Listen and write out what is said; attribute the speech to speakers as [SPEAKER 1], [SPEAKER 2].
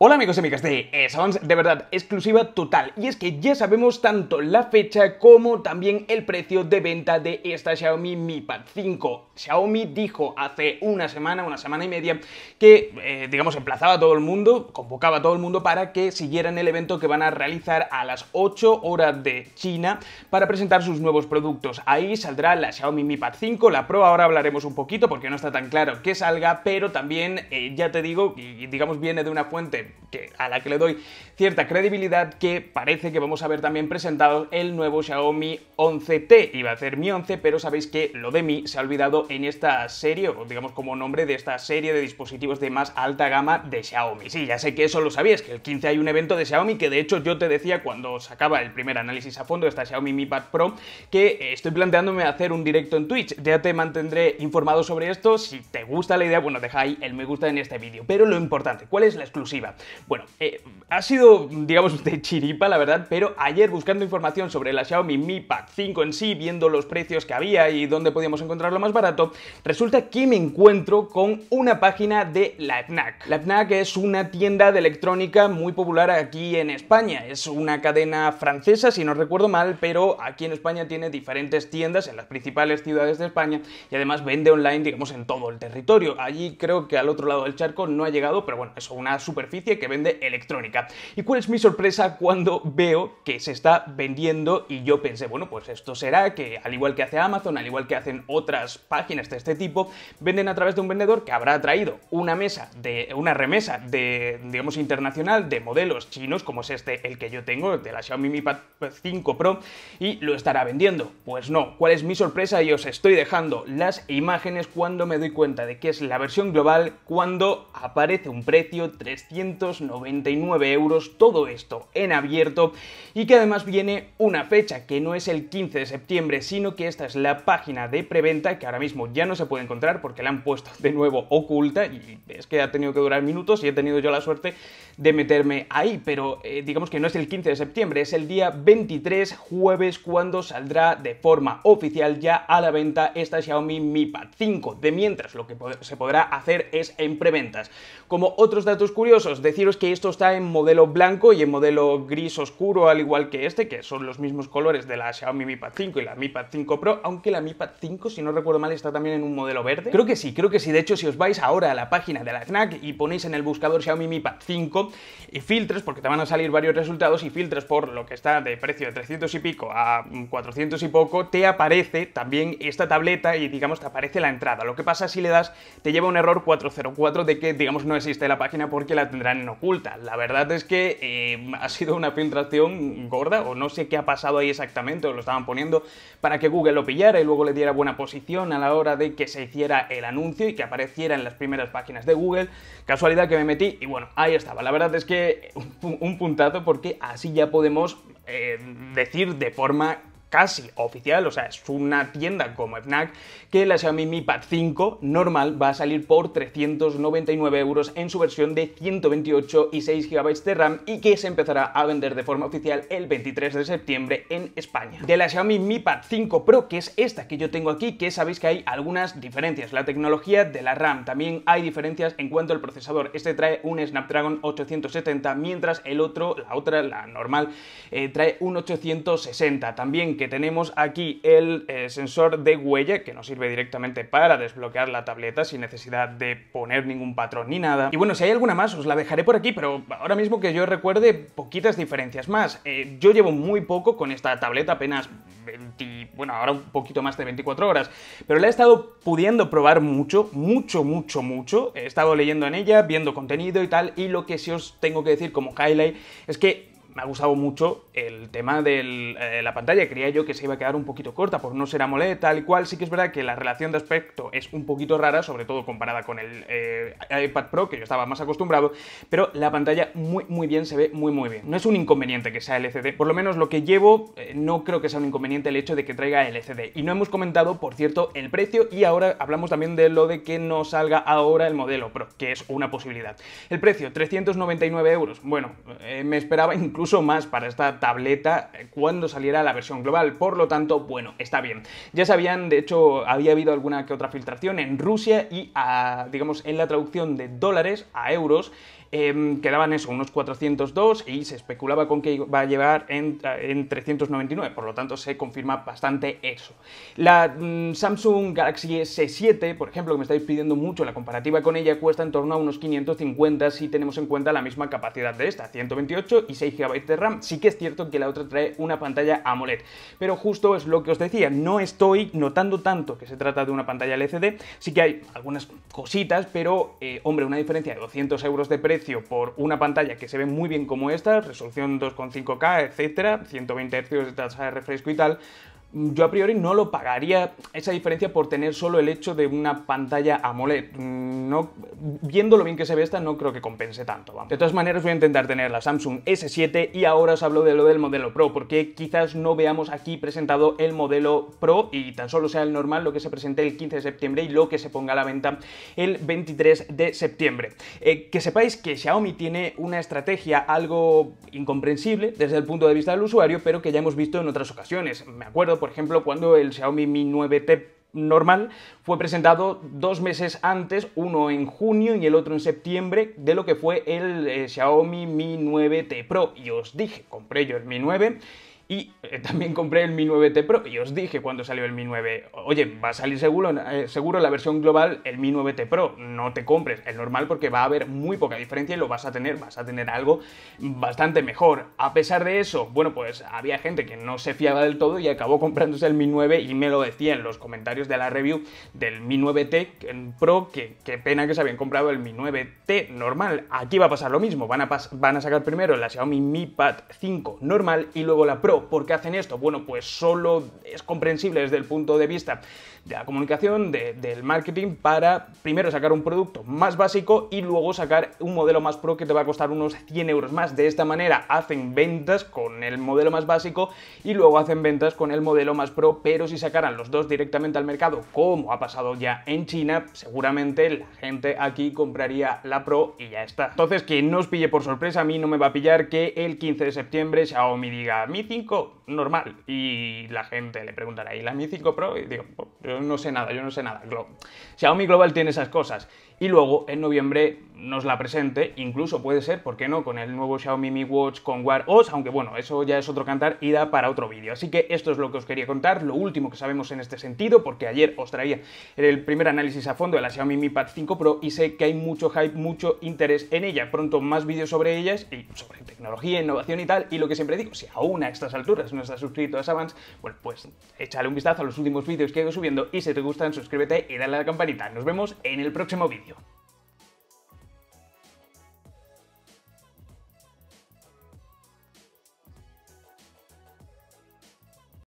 [SPEAKER 1] Hola amigos y amigas de de verdad, exclusiva total. Y es que ya sabemos tanto la fecha como también el precio de venta de esta Xiaomi Mi Pad 5. Xiaomi dijo hace una semana, una semana y media, que, eh, digamos, emplazaba a todo el mundo, convocaba a todo el mundo para que siguieran el evento que van a realizar a las 8 horas de China para presentar sus nuevos productos. Ahí saldrá la Xiaomi Mi Pad 5, la Pro, ahora hablaremos un poquito porque no está tan claro que salga, pero también, eh, ya te digo, digamos, viene de una fuente a la que le doy cierta credibilidad, que parece que vamos a ver también presentado el nuevo Xiaomi 11T. Iba a ser Mi 11, pero sabéis que lo de Mi se ha olvidado en esta serie, o digamos como nombre de esta serie de dispositivos de más alta gama de Xiaomi. Sí, ya sé que eso lo sabías, que el 15 hay un evento de Xiaomi, que de hecho yo te decía cuando sacaba el primer análisis a fondo de esta Xiaomi Mi Pad Pro, que eh, estoy planteándome hacer un directo en Twitch. Ya te mantendré informado sobre esto. Si te gusta la idea, bueno, deja ahí el me gusta en este vídeo. Pero lo importante, ¿cuál es la exclusiva? Bueno, eh, ha sido, digamos, de chiripa, la verdad, pero ayer buscando información sobre la Xiaomi Mi Pack 5 en sí, viendo los precios que había y dónde podíamos encontrarlo más barato, resulta que me encuentro con una página de la FNAC. La FNAC es una tienda de electrónica muy popular aquí en España. Es una cadena francesa, si no recuerdo mal, pero aquí en España tiene diferentes tiendas en las principales ciudades de España y además vende online, digamos, en todo el territorio. Allí creo que al otro lado del charco no ha llegado, pero bueno, es una superficie que vende electrónica. ¿Y cuál es mi sorpresa cuando veo que se está vendiendo y yo pensé, bueno, pues esto será que al igual que hace Amazon, al igual que hacen otras páginas de este tipo, venden a través de un vendedor que habrá traído una mesa de una remesa de digamos internacional de modelos chinos como es este el que yo tengo de la Xiaomi Mi Pad 5 Pro y lo estará vendiendo. Pues no, ¿cuál es mi sorpresa? Y os estoy dejando las imágenes cuando me doy cuenta de que es la versión global cuando aparece un precio 300 99 euros, todo esto en abierto y que además viene una fecha que no es el 15 de septiembre, sino que esta es la página de preventa que ahora mismo ya no se puede encontrar porque la han puesto de nuevo oculta y es que ha tenido que durar minutos y he tenido yo la suerte de meterme ahí, pero eh, digamos que no es el 15 de septiembre, es el día 23 jueves cuando saldrá de forma oficial ya a la venta esta Xiaomi Mi Pad 5. De mientras lo que se podrá hacer es en preventas. Como otros datos curiosos de deciros que esto está en modelo blanco y en modelo gris oscuro, al igual que este, que son los mismos colores de la Xiaomi Mi Pad 5 y la Mi Pad 5 Pro, aunque la Mi Pad 5, si no recuerdo mal, está también en un modelo verde. Creo que sí, creo que sí. De hecho, si os vais ahora a la página de la Fnac y ponéis en el buscador Xiaomi Mi Pad 5 y filtres, porque te van a salir varios resultados, y filtres por lo que está de precio de 300 y pico a 400 y poco, te aparece también esta tableta y digamos te aparece la entrada. Lo que pasa si le das, te lleva un error 404 de que digamos no existe la página porque la tendrá en oculta. La verdad es que eh, ha sido una filtración gorda, o no sé qué ha pasado ahí exactamente, o lo estaban poniendo para que Google lo pillara y luego le diera buena posición a la hora de que se hiciera el anuncio y que apareciera en las primeras páginas de Google. Casualidad que me metí y bueno, ahí estaba. La verdad es que un, puntazo porque así ya podemos eh, decir de forma casi oficial, o sea, es una tienda como Fnac, que la Xiaomi Mi Pad 5 normal va a salir por 399 euros en su versión de 128 y 6 GB de RAM y que se empezará a vender de forma oficial el 23 de septiembre en España. De la Xiaomi Mi Pad 5 Pro, que es esta que yo tengo aquí, que sabéis que hay algunas diferencias. La tecnología de la RAM, también hay diferencias en cuanto al procesador. Este trae un Snapdragon 870, mientras el otro, la otra, la normal, eh, trae un 860. También que tenemos aquí el eh, sensor de huella que nos sirve directamente para desbloquear la tableta sin necesidad de poner ningún patrón ni nada. Y bueno, si hay alguna más os la dejaré por aquí, pero ahora mismo que yo recuerde poquitas diferencias más. Eh, yo llevo muy poco con esta tableta, apenas 20, bueno, ahora un poquito más de 24 horas, pero la he estado pudiendo probar mucho, mucho, mucho, mucho. He estado leyendo en ella, viendo contenido y tal, y lo que sí os tengo que decir como highlight es que me ha gustado mucho el tema de eh, la pantalla. Creía yo que se iba a quedar un poquito corta por no ser AMOLED, tal y cual. Sí que es verdad que la relación de aspecto es un poquito rara, sobre todo comparada con el eh, iPad Pro, que yo estaba más acostumbrado, pero la pantalla muy, muy bien se ve muy, muy bien. No es un inconveniente que sea LCD, por lo menos lo que llevo, eh, no creo que sea un inconveniente el hecho de que traiga LCD. Y no hemos comentado, por cierto, el precio y ahora hablamos también de lo de que no salga ahora el modelo Pro, que es una posibilidad. El precio, 399 euros. Bueno, me esperaba incluso más para esta tableta eh, cuando saliera la versión global. Por lo tanto, bueno, está bien. Ya sabían, de hecho, había habido alguna que otra filtración en Rusia y, ah, digamos, en la traducción de dólares a euros Em, quedaban eso, unos 402 y se especulaba con que iba a llegar en, 399, eh, por lo tanto se confirma bastante eso. La mm, Samsung Galaxy S7, por ejemplo, que me estáis pidiendo mucho, la comparativa con ella cuesta en torno a unos 550 si tenemos en cuenta la misma capacidad de esta, 128 y 6 GB de RAM. Sí que es cierto que la otra trae una pantalla AMOLED, pero justo es lo que os decía, no estoy notando tanto que se trata de una pantalla LCD, sí que hay algunas cositas, pero eh, hombre, una diferencia de 200 euros de precio por una pantalla que se ve muy bien como esta, resolución 2.5K, etcétera, 120 Hz de tasa de refresco y tal, yo a priori no lo pagaría esa diferencia por tener solo el hecho de una pantalla AMOLED. Mm, no, viendo lo bien que se ve esta, no creo que compense tanto. De todas maneras, voy a intentar tener la Samsung S7 y ahora os hablo de lo del modelo Pro, porque quizás no veamos aquí presentado el modelo Pro y tan solo sea el normal lo que se presente el 15 de septiembre y lo que se ponga a la venta el 23 de septiembre. Eh, que sepáis que Xiaomi tiene una estrategia algo incomprensible desde el punto de vista del usuario, pero que ya hemos visto en otras ocasiones. Me acuerdo por ejemplo, cuando el Xiaomi Mi 9T normal fue presentado dos meses antes, uno en junio y el otro en septiembre, de lo que fue el eh, Xiaomi Mi 9T Pro. Y os dije, compré yo el Mi 9 y eh, también compré el Mi 9T Pro y os dije cuando salió el Mi 9, oye, va a salir seguro, eh, seguro la versión global el Mi 9T Pro, no te compres el normal porque va a haber muy poca diferencia y lo vas a tener, vas a tener algo bastante mejor. A pesar de eso, bueno, pues había gente que no se fiaba del todo y acabó comprándose el Mi 9 y me lo decía en los comentarios de la review del Mi 9T eh, Pro, que qué pena que se habían comprado el Mi 9T normal. Aquí va a pasar lo mismo, van a, van a sacar primero la Xiaomi Mi Pad 5 normal y luego la Pro ¿por qué hacen esto? Bueno, pues solo es comprensible desde el punto de vista de la comunicación, del marketing, para primero sacar un producto más básico y luego sacar un modelo más pro que te va a costar unos 100 euros más. De esta manera hacen ventas con el modelo más básico y luego hacen ventas con el modelo más pro, pero si sacaran los dos directamente al mercado, como ha pasado ya en China, seguramente la gente aquí compraría la pro y ya está. Entonces, que no os pille por sorpresa, a mí no me va a pillar que el 15 de septiembre Xiaomi diga mi 5 normal. Y la gente le preguntará, ¿y la Mi 5 Pro? Y digo, pues, yo no sé nada, yo no sé nada. Glo Xiaomi Global tiene esas cosas y luego en noviembre nos la presente, incluso puede ser, ¿por qué no?, con el nuevo Xiaomi Mi Watch con Wear OS, aunque bueno, eso ya es otro cantar y da para otro vídeo. Así que esto es lo que os quería contar, lo último que sabemos en este sentido, porque ayer os traía el primer análisis a fondo de la Xiaomi Mi Pad 5 Pro y sé que hay mucho hype, mucho interés en ella. Pronto más vídeos sobre ellas y sobre tecnología, innovación y tal, y lo que siempre digo, si aún a estas alturas no estás suscrito a Savants, bueno, pues échale un vistazo a los últimos vídeos que hago subiendo y si te gustan, suscríbete y dale a la campanita. Nos vemos en el próximo vídeo.